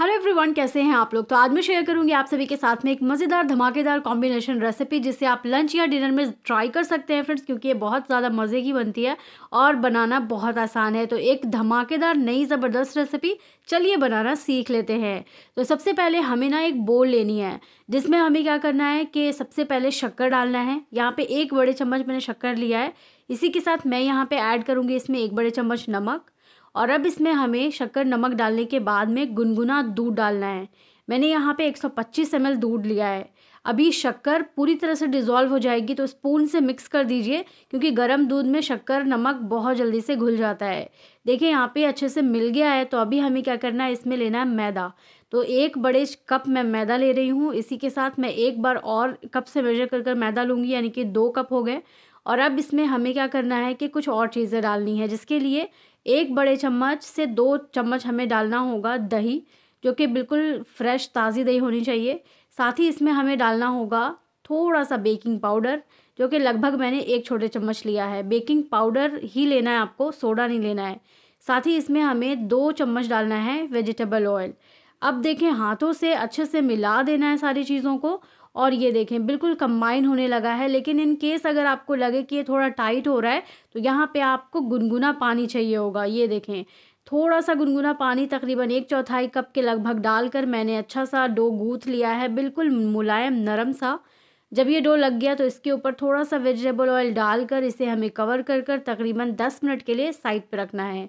hello everyone कैसे हैं आप लोग तो आज मैं शेयर करूंगी आप सभी के साथ में एक मज़ेदार धमाकेदार कॉम्बिनेशन रेसिपी जिसे आप लंच या डिनर में ट्राई कर सकते हैं फ्रेंड्स क्योंकि ये बहुत ज़्यादा मज़े की बनती है और बनाना बहुत आसान है तो एक धमाकेदार नई ज़बरदस्त रेसिपी चलिए बनाना सीख लेते हैं तो सबसे पहले हमें ना एक बोल लेनी है जिसमें हमें क्या करना है कि सबसे पहले शक्कर डालना है यहाँ पर एक बड़े चम्मच मैंने शक्कर लिया है इसी के साथ मैं यहाँ पर ऐड करूँगी इसमें एक बड़े चम्मच नमक और अब इसमें हमें शक्कर नमक डालने के बाद में गुनगुना दूध डालना है मैंने यहाँ पे 125 ml दूध लिया है अभी शक्कर पूरी तरह से डिज़ोल्व हो जाएगी तो स्पून से मिक्स कर दीजिए क्योंकि गर्म दूध में शक्कर नमक बहुत जल्दी से घुल जाता है देखिए यहाँ पे अच्छे से मिल गया है तो अभी हमें क्या करना है इसमें लेना है मैदा तो एक बड़े कप मैं मैदा ले रही हूँ इसी के साथ मैं एक बार और कप से मेजर कर कर मैदा लूँगी यानी कि दो कप हो गए और अब इसमें हमें क्या करना है कि कुछ और चीज़ें डालनी है जिसके लिए एक बड़े चम्मच से दो चम्मच हमें डालना होगा दही जो कि बिल्कुल फ्रेश ताज़ी दही होनी चाहिए साथ ही इसमें हमें डालना होगा थोड़ा सा बेकिंग पाउडर जो कि लगभग मैंने एक छोटे चम्मच लिया है बेकिंग पाउडर ही लेना है आपको सोडा नहीं लेना है साथ ही इसमें हमें दो चम्मच डालना है वेजिटेबल ऑयल अब देखें हाथों से अच्छे से मिला देना है सारी चीज़ों को और ये देखें बिल्कुल कंबाइन होने लगा है लेकिन इन केस अगर आपको लगे कि ये थोड़ा टाइट हो रहा है तो यहाँ पे आपको गुनगुना पानी चाहिए होगा ये देखें थोड़ा सा गुनगुना पानी तकरीबन एक चौथाई कप के लगभग डालकर मैंने अच्छा सा डो गूँथ लिया है बिल्कुल मुलायम नरम सा जब ये डो लग गया तो इसके ऊपर थोड़ा सा वेजिटेबल ऑयल डालकर इसे हमें कवर कर कर तकरीबन दस मिनट के लिए साइड पर रखना है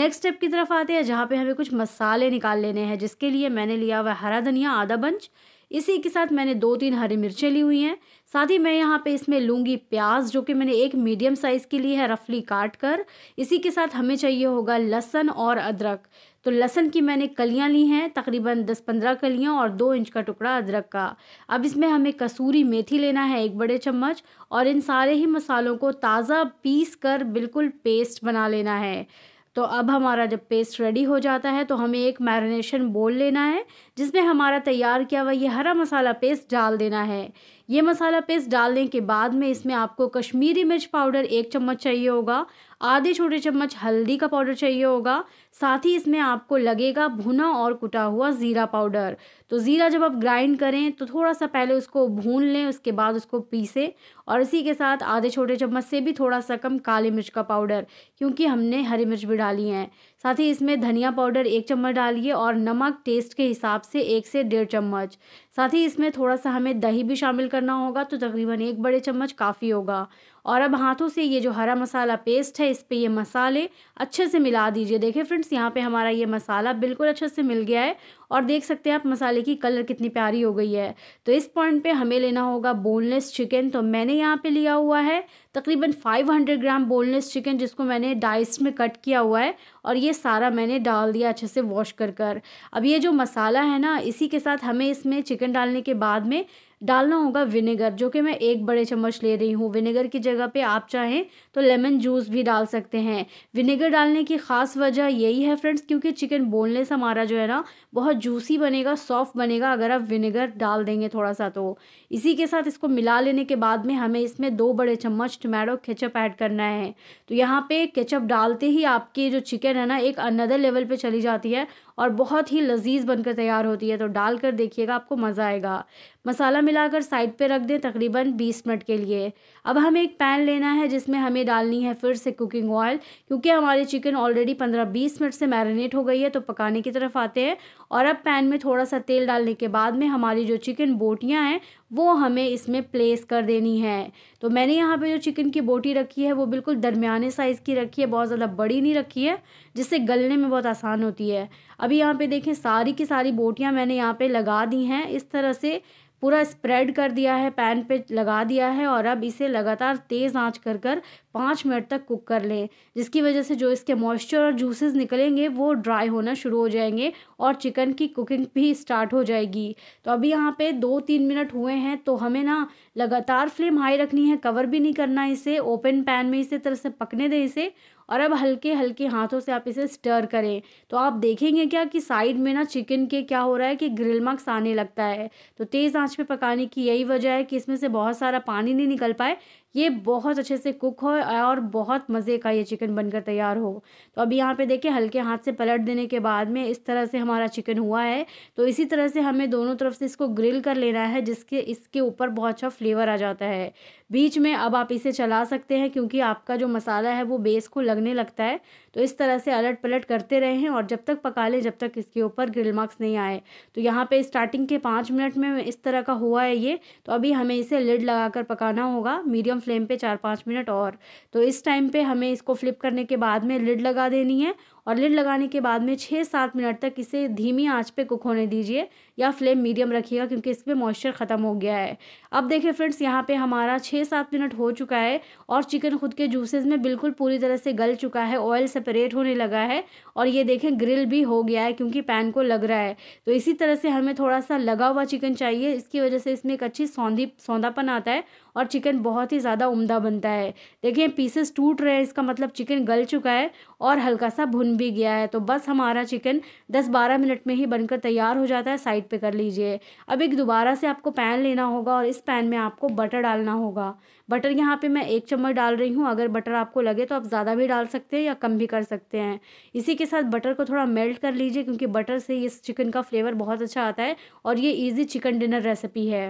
नेक्स्ट स्टेप की तरफ आते हैं जहाँ पे हमें कुछ मसाले निकाल लेने हैं जिसके लिए मैंने लिया हुआ हरा धनिया आधा बंच इसी के साथ मैंने दो तीन हरी मिर्चें ली हुई हैं साथ ही मैं यहाँ पे इसमें लूँगी प्याज जो कि मैंने एक मीडियम साइज़ की ली है रफली काट कर इसी के साथ हमें चाहिए होगा लहसन और अदरक तो लहसन की मैंने कलियाँ ली हैं तकरीबन दस पंद्रह कलियाँ और दो इंच का टुकड़ा अदरक का अब इसमें हमें कसूरी मेथी लेना है एक बड़े चम्मच और इन सारे ही मसालों को ताज़ा पीस कर बिल्कुल पेस्ट बना लेना है तो अब हमारा जब पेस्ट रेडी हो जाता है तो हमें एक मैरिनेशन बोल लेना है जिसमें हमारा तैयार किया हुआ ये हरा मसाला पेस्ट डाल देना है ये मसाला पेस्ट डालने के बाद में इसमें आपको कश्मीरी मिर्च पाउडर एक चम्मच चाहिए होगा आधे छोटे चम्मच हल्दी का पाउडर चाहिए होगा साथ ही इसमें आपको लगेगा भुना और कुटा हुआ ज़ीरा पाउडर तो ज़ीरा जब आप ग्राइंड करें तो थोड़ा सा पहले उसको भून लें उसके बाद उसको पीसें और इसी के साथ आधे छोटे चम्मच से भी थोड़ा सा कम काली मिर्च का पाउडर क्योंकि हमने हरी मिर्च भी डाली है साथ ही इसमें धनिया पाउडर एक चम्मच डालिए और नमक टेस्ट के हिसाब से एक से डेढ़ चम्मच साथ ही इसमें थोड़ा सा हमें दही भी शामिल करना होगा तो तकरीबन एक बड़े चम्मच काफ़ी होगा और अब हाथों से ये जो हरा मसाला पेस्ट है इस पर ये मसाले अच्छे से मिला दीजिए देखिए फ्रेंड्स यहाँ पे हमारा ये मसाला बिल्कुल अच्छे से मिल गया है और देख सकते हैं आप मसाले की कलर कितनी प्यारी हो गई है तो इस पॉइंट पे हमें लेना होगा बोनलेस चिकन तो मैंने यहाँ पे लिया हुआ है तकरीबन 500 ग्राम बोनलेस चिकन जिसको मैंने डाइस में कट किया हुआ है और ये सारा मैंने डाल दिया अच्छे से वॉश कर कर अब ये जो मसाला है ना इसी के साथ हमें इसमें चिकन डालने के बाद में डालना होगा विनेगर जो कि मैं एक बड़े चम्मच ले रही हूँ विनेगर की जगह पे आप चाहें तो लेमन जूस भी डाल सकते हैं विनेगर डालने की ख़ास वजह यही है फ्रेंड्स क्योंकि चिकन बोनलेस हमारा जो है ना बहुत जूसी बनेगा सॉफ्ट बनेगा अगर आप विनेगर डाल देंगे थोड़ा सा तो इसी के साथ इसको मिला लेने के बाद में हमें इसमें दो बड़े चम्मच टमाटो केचप ऐड करना है तो यहाँ पे केचप डालते ही आपकी जो चिकन है ना एक अनदर लेवल पर चली जाती है और बहुत ही लजीज बनकर तैयार होती है तो डाल कर देखिएगा आपको मज़ा आएगा मसाला मिलाकर साइड पे रख दें तकरीबन 20 मिनट के लिए अब हमें एक पैन लेना है जिसमें हमें डालनी है फिर से कुकिंग ऑयल क्योंकि हमारी चिकन ऑलरेडी 15-20 मिनट से मैरिनेट हो गई है तो पकाने की तरफ आते हैं और अब पैन में थोड़ा सा तेल डालने के बाद में हमारी जो चिकन बोटियाँ हैं वो हमें इसमें प्लेस कर देनी है तो मैंने यहाँ पे जो चिकन की बोटी रखी है वो बिल्कुल दरमियाने साइज़ की रखी है बहुत ज़्यादा बड़ी नहीं रखी है जिससे गलने में बहुत आसान होती है अभी यहाँ पे देखें सारी की सारी बोटियाँ मैंने यहाँ पे लगा दी हैं इस तरह से पूरा स्प्रेड कर दिया है पैन पे लगा दिया है और अब इसे लगातार तेज़ आंच कर कर पाँच मिनट तक कुक कर लें जिसकी वजह से जो इसके मॉइस्चर और जूसेस निकलेंगे वो ड्राई होना शुरू हो जाएंगे और चिकन की कुकिंग भी स्टार्ट हो जाएगी तो अभी यहाँ पे दो तीन मिनट हुए हैं तो हमें ना लगातार फ्लेम हाई रखनी है कवर भी नहीं करना इसे ओपन पैन में इसी तरह से पकने दें इसे और अब हल्के हल्के हाथों से आप इसे स्टर करें तो आप देखेंगे क्या कि साइड में ना चिकन के क्या हो रहा है कि ग्रिल मार्क्स आने लगता है तो तेज़ आंच पे पकाने की यही वजह है कि इसमें से बहुत सारा पानी नहीं निकल पाए ये बहुत अच्छे से कुक हो और बहुत मज़े का ये चिकन बनकर तैयार हो तो अभी यहाँ पे देखिए हल्के हाथ से पलट देने के बाद में इस तरह से हमारा चिकन हुआ है तो इसी तरह से हमें दोनों तरफ से इसको ग्रिल कर लेना है जिसके इसके ऊपर बहुत अच्छा फ्लेवर आ जाता है बीच में अब आप इसे चला सकते हैं क्योंकि आपका जो मसाला है वो बेस को लगने लगता है तो इस तरह से अलट पलट करते रहें और जब तक पका लें जब तक इसके ऊपर ग्रिल मार्क्स नहीं आए तो यहाँ पे स्टार्टिंग के पाँच मिनट में इस तरह का हुआ है ये तो अभी हमें इसे लिड लगाकर पकाना होगा मीडियम फ्लेम पे चार पाँच मिनट और तो इस टाइम पे हमें इसको फ्लिप करने के बाद में लिड लगा देनी है और लिड लगाने के बाद में छः सात मिनट तक इसे धीमी आंच पे कुक होने दीजिए या फ्लेम मीडियम रखिएगा क्योंकि इसमें मॉइस्चर ख़त्म हो गया है अब देखिए फ्रेंड्स यहाँ पे हमारा छः सात मिनट हो चुका है और चिकन खुद के जूसेज में बिल्कुल पूरी तरह से गल चुका है ऑयल सेपरेट होने लगा है और ये देखें ग्रिल भी हो गया है क्योंकि पैन को लग रहा है तो इसी तरह से हमें थोड़ा सा लगा हुआ चिकन चाहिए इसकी वजह से इसमें एक अच्छी सौंधी सौंधापन आता है और चिकन बहुत ही ज़्यादा उम्दा बनता है देखिए पीसेस टूट रहे हैं इसका मतलब चिकन गल चुका है और हल्का सा भुन भी गया है तो बस हमारा चिकन दस बारह मिनट में ही बनकर तैयार हो जाता है साइड पर कर लीजिए अब एक दोबारा से आपको पैन लेना होगा और इस पैन में आपको बटर डालना होगा बटर यहाँ पे मैं एक चम्मच डाल रही हूँ अगर बटर आपको लगे तो आप ज़्यादा भी डाल सकते हैं या कम भी कर सकते हैं इसी के साथ बटर को थोड़ा मेल्ट कर लीजिए क्योंकि बटर से इस चिकन का फ्लेवर बहुत अच्छा आता है और ये ईजी चिकन डिनर रेसिपी है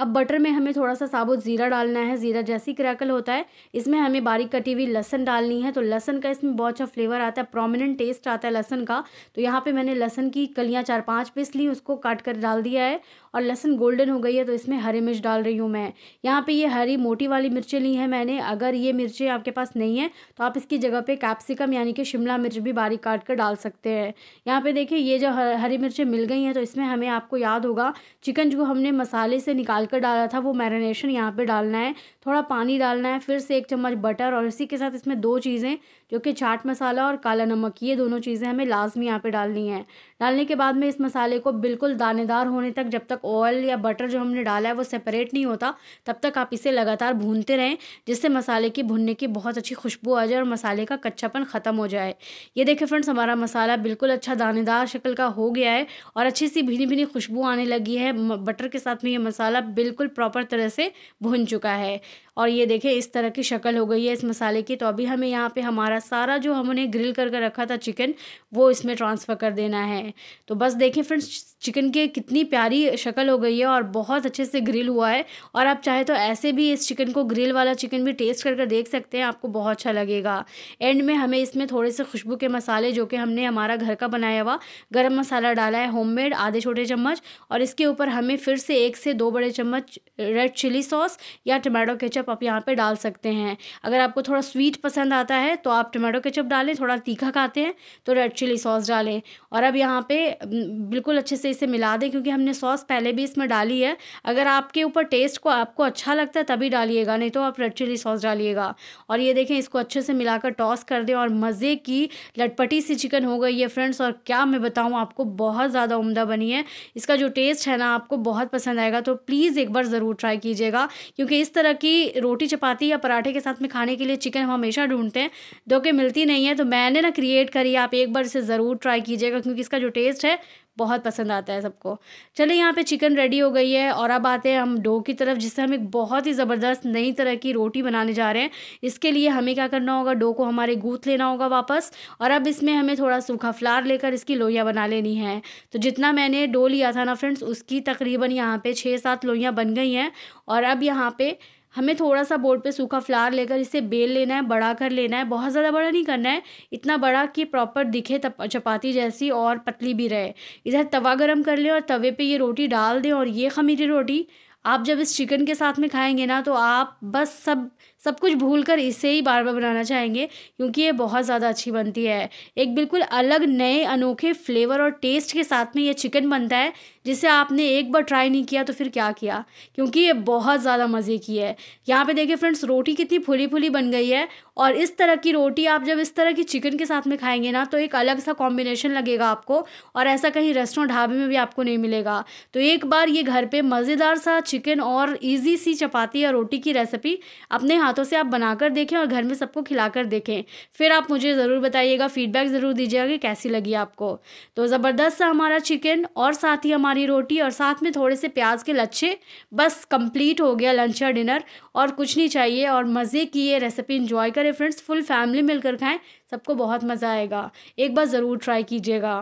अब बटर में हमें थोड़ा सा साबुत ज़ीरा डालना है ज़ीरा जैसे ही क्रैकल होता है इसमें हमें बारीक कटी हुई लहसन डालनी है तो लहसन का इसमें बहुत अच्छा फ्लेवर आता है प्रोमिनेंट टेस्ट आता है लहसन का तो यहाँ पे मैंने लहसन की कलियाँ चार पाँच पीस ली उसको काट कर डाल दिया है और लहसन गोल्डन हो गई है तो इसमें हरी मिर्च डाल रही हूँ मैं यहाँ पर ये हरी मोटी वाली मिर्चें ली हैं मैंने अगर ये मिर्चें आपके पास नहीं है तो आप इसकी जगह पर कैप्सिकम यानी कि शिमला मिर्च भी बारीक काट कर डाल सकते हैं यहाँ पर देखिए ये जो हरी मिर्चें मिल गई हैं तो इसमें हमें आपको याद होगा चिकन जो हमने मसाले से निकाल डाल कर डाला था वो मैरिनेशन यहाँ पे डालना है थोड़ा पानी डालना है फिर से एक चम्मच बटर और इसी के साथ इसमें दो चीज़ें जो कि चाट मसाला और काला नमक ये दोनों चीज़ें हमें लाजमी यहाँ पे डालनी है डालने के बाद में इस मसाले को बिल्कुल दानेदार होने तक जब तक ऑयल या बटर जो हमने डाला है वो सेपरेट नहीं होता तब तक आप इसे लगातार भूनते रहें जिससे मसाले की भुनने की बहुत अच्छी खुशबू आ जाए और मसाले का कच्चापन ख़त्म हो जाए ये देखें फ्रेंड्स हमारा मसाला बिल्कुल अच्छा दानेदार शक्ल का हो गया है और अच्छी सी भीनी भीनी खुशबू आने लगी है बटर के साथ में ये मसाला बिल्कुल प्रॉपर तरह से भुन चुका है और ये देखें इस तरह की शक्ल हो गई है इस मसाले की तो अभी हमें यहाँ पर हमारा सारा जो हमने ग्रिल करके कर रखा था चिकन वो इसमें ट्रांसफ़र कर देना है तो बस देखें फ्रेंड्स चिकन की कितनी प्यारी शक्ल हो गई है और बहुत अच्छे से ग्रिल हुआ है और आप चाहे तो ऐसे भी इस चिकन को ग्रिल वाला चिकन भी टेस्ट कर कर देख सकते हैं आपको बहुत अच्छा लगेगा एंड में हमें इसमें थोड़े से खुशबू के मसाले जो कि हमने हमारा घर का बनाया हुआ गर्म मसाला डाला है होम आधे छोटे चम्मच और इसके ऊपर हमें फिर से एक से दो बड़े चम्मच रेड चिली सॉस या टमाटो केचप आप यहाँ पर डाल सकते हैं अगर आपको थोड़ा स्वीट पसंद आता है तो आप टमाटो केचप डालें थोड़ा तीखा खाते हैं तो रेड चिली सॉस डालें और अब यहाँ पे बिल्कुल अच्छे से इसे मिला दें क्योंकि हमने सॉस पहले भी इसमें डाली है अगर आपके ऊपर टेस्ट को आपको अच्छा लगता है तभी डालिएगा नहीं तो आप रेड चिली सॉस डालिएगा और ये देखें इसको अच्छे से मिलाकर टॉस कर दें और मज़े की लटपटी सी चिकन हो गई है फ्रेंड्स और क्या मैं बताऊँ आपको बहुत ज़्यादा उमदा बनी है इसका जो टेस्ट है ना आपको बहुत पसंद आएगा तो प्लीज़ एक बार ज़रूर ट्राई कीजिएगा क्योंकि इस तरह की रोटी चपाती या पराठे के साथ में खाने के लिए चिकन हम हमेशा ढूंढते हैं तो कि मिलती नहीं है तो मैंने ना क्रिएट करी आप एक बार इसे ज़रूर ट्राई कीजिएगा क्योंकि इसका जो टेस्ट है बहुत पसंद आता है सबको चलिए यहाँ पे चिकन रेडी हो गई है और अब आते हैं हम डो की तरफ जिससे हम एक बहुत ही ज़बरदस्त नई तरह की रोटी बनाने जा रहे हैं इसके लिए हमें क्या करना होगा डो को हमारे गूँथ लेना होगा वापस और अब इसमें हमें थोड़ा सूखा फ्लार लेकर इसकी लोइयाँ बना लेनी है तो जितना मैंने डो लिया था ना फ्रेंड्स उसकी तकरीबन यहाँ पर छः सात लोइयाँ बन गई हैं और अब यहाँ पर हमें थोड़ा सा बोर्ड पे सूखा फ्लावर लेकर इसे बेल लेना है बड़ा कर लेना है बहुत ज़्यादा बड़ा नहीं करना है इतना बड़ा कि प्रॉपर दिखे तप चपाती जैसी और पतली भी रहे इधर तवा गरम कर लें और तवे पे ये रोटी डाल दें और ये खमीरी रोटी आप जब इस चिकन के साथ में खाएंगे ना तो आप बस सब सब कुछ भूल कर इसे ही बार बार बनाना चाहेंगे क्योंकि ये बहुत ज़्यादा अच्छी बनती है एक बिल्कुल अलग नए अनोखे फ्लेवर और टेस्ट के साथ में ये चिकन बनता है जिसे आपने एक बार ट्राई नहीं किया तो फिर क्या किया क्योंकि ये बहुत ज़्यादा मज़े की है यहाँ पे देखिए फ्रेंड्स रोटी कितनी फुली फुली बन गई है और इस तरह की रोटी आप जब इस तरह की चिकन के साथ में खाएंगे ना तो एक अलग सा कॉम्बिनेशन लगेगा आपको और ऐसा कहीं रेस्टोरेंट ढाबे में भी आपको नहीं मिलेगा तो एक बार ये घर पर मज़ेदार सा चिकन और इजी सी चपाती या रोटी की रेसिपी अपने हाथों से आप बनाकर देखें और घर में सबको खिलाकर देखें फिर आप मुझे ज़रूर बताइएगा फीडबैक ज़रूर दीजिएगा कि कैसी लगी आपको तो ज़बरदस्त सा हमारा चिकन और साथ ही हमारी रोटी और साथ में थोड़े से प्याज के लच्छे बस कंप्लीट हो गया लंच या डिनर और कुछ नहीं चाहिए और मज़े की ये रेसिपी इंजॉय करें फ्रेंड्स फुल फैमिली मिलकर खाएँ सबको बहुत मज़ा आएगा एक बार ज़रूर ट्राई कीजिएगा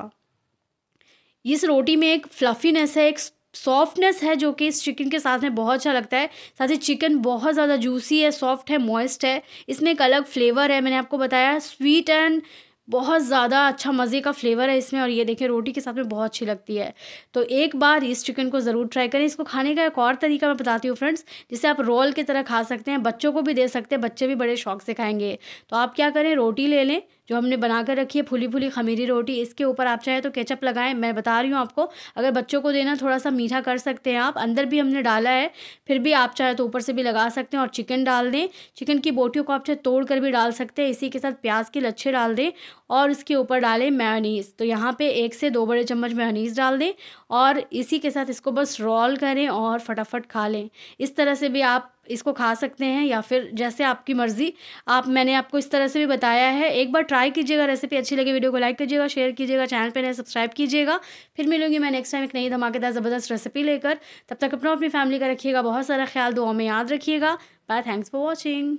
इस रोटी में एक फ्लफीनेस है एक सॉफ्टनेस है जो कि इस चिकन के साथ में बहुत अच्छा लगता है साथ ही चिकन बहुत ज़्यादा जूसी है सॉफ्ट है मॉइस्ट है इसमें एक अलग फ्लेवर है मैंने आपको बताया स्वीट एंड बहुत ज़्यादा अच्छा मज़े का फ्लेवर है इसमें और ये देखें रोटी के साथ में बहुत अच्छी लगती है तो एक बार इस चिकन को ज़रूर ट्राई करें इसको खाने का एक और तरीका मैं बताती हूँ फ्रेंड्स जिसे आप रोल की तरह खा सकते हैं बच्चों को भी दे सकते हैं बच्चे भी बड़े शौक से खाएंगे तो आप क्या करें रोटी ले लें जो हमने बना कर रखी है फूली फूली खमीरी रोटी इसके ऊपर आप चाहे तो केचप लगाएं मैं बता रही हूँ आपको अगर बच्चों को देना थोड़ा सा मीठा कर सकते हैं आप अंदर भी हमने डाला है फिर भी आप चाहे तो ऊपर से भी लगा सकते हैं और चिकन डाल दें चिकन की बोटियों को आप चाहे तोड़ कर भी डाल सकते हैं इसी के साथ प्याज के लच्छे डाल दें और इसके ऊपर डालें मैनीस तो यहाँ पर एक से दो बड़े चम्मच मैनीस डाल दें और इसी के साथ इसको बस रोल करें और फटाफट खा लें इस तरह से भी आप इसको खा सकते हैं या फिर जैसे आपकी मर्ज़ी आप मैंने आपको इस तरह से भी बताया है एक बार ट्राई कीजिएगा रेसिपी अच्छी लगी वीडियो को लाइक कीजिएगा शेयर कीजिएगा चैनल पर नए सब्सक्राइब कीजिएगा फिर मिलूंगी मैं नेक्स्ट टाइम एक नई धमाकेदार ज़बरदस्त रेसिपी लेकर तब तक अपना अपनी फैमिली का रखिएगा बहुत सारा ख्याल दुआ में याद रखिएगा बाय थैंक्स फॉर वॉचिंग